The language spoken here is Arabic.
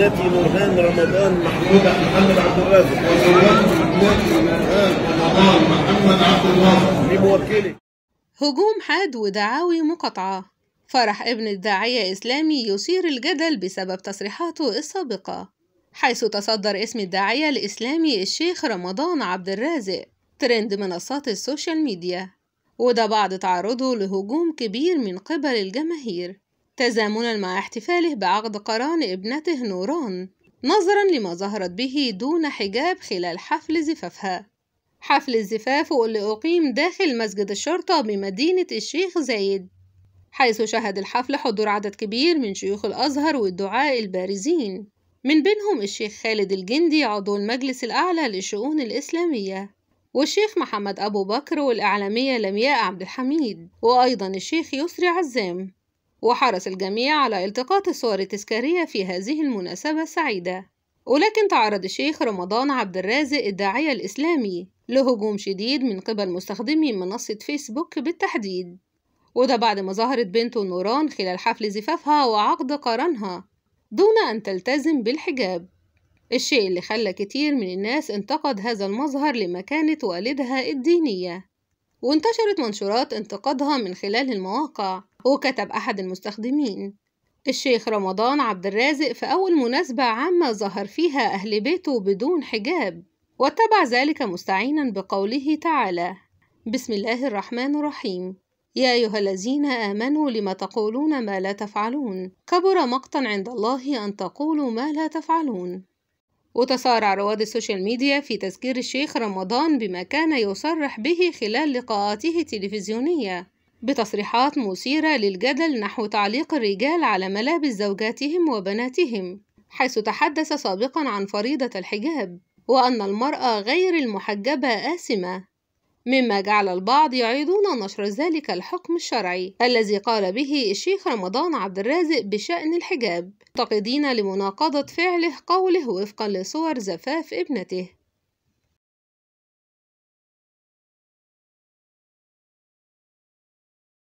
زوجتي نورهان رمضان محمود محمد عبد الرازق هجوم حاد ودعاوي مقاطعة فرح ابن الداعية إسلامي يثير الجدل بسبب تصريحاته السابقة حيث تصدر اسم الداعية الإسلامي الشيخ رمضان عبد الرازق ترند منصات السوشيال ميديا وده بعد تعرضه لهجوم كبير من قبل الجماهير تزامنا مع احتفاله بعقد قران ابنته نوران نظرا لما ظهرت به دون حجاب خلال حفل زفافها حفل الزفاف اللي أقيم داخل مسجد الشرطة بمدينة الشيخ زايد حيث شهد الحفل حضور عدد كبير من شيوخ الأزهر والدعاء البارزين من بينهم الشيخ خالد الجندي عضو المجلس الأعلى للشؤون الإسلامية والشيخ محمد أبو بكر والإعلامية لمياء عبد الحميد وأيضا الشيخ يسري عزام وحرص الجميع على التقاط الصور التذكارية في هذه المناسبة السعيدة ولكن تعرض الشيخ رمضان عبد الرازق الداعية الإسلامي لهجوم شديد من قبل مستخدمي منصة فيسبوك بالتحديد وده بعد ما ظهرت بنته نوران خلال حفل زفافها وعقد قرنها دون أن تلتزم بالحجاب الشيء اللي خلى كتير من الناس انتقد هذا المظهر لمكانة والدها الدينية وانتشرت منشورات انتقادها من خلال المواقع وكتب أحد المستخدمين الشيخ رمضان عبد الرازق في أول مناسبة عامة ظهر فيها أهل بيته بدون حجاب واتبع ذلك مستعينا بقوله تعالى بسم الله الرحمن الرحيم يا أيها الذين آمنوا لما تقولون ما لا تفعلون كبر مقتا عند الله أن تقولوا ما لا تفعلون وتسارع رواد السوشيال ميديا في تذكير الشيخ رمضان بما كان يصرح به خلال لقاءاته التلفزيونية بتصريحات مثيرة للجدل نحو تعليق الرجال على ملابس زوجاتهم وبناتهم حيث تحدث سابقا عن فريضة الحجاب وأن المرأة غير المحجبة آسمة مما جعل البعض يعيدون نشر ذلك الحكم الشرعي الذي قال به الشيخ رمضان عبد الرازق بشأن الحجاب معتقدين لمناقضة فعله قوله وفقا لصور زفاف ابنته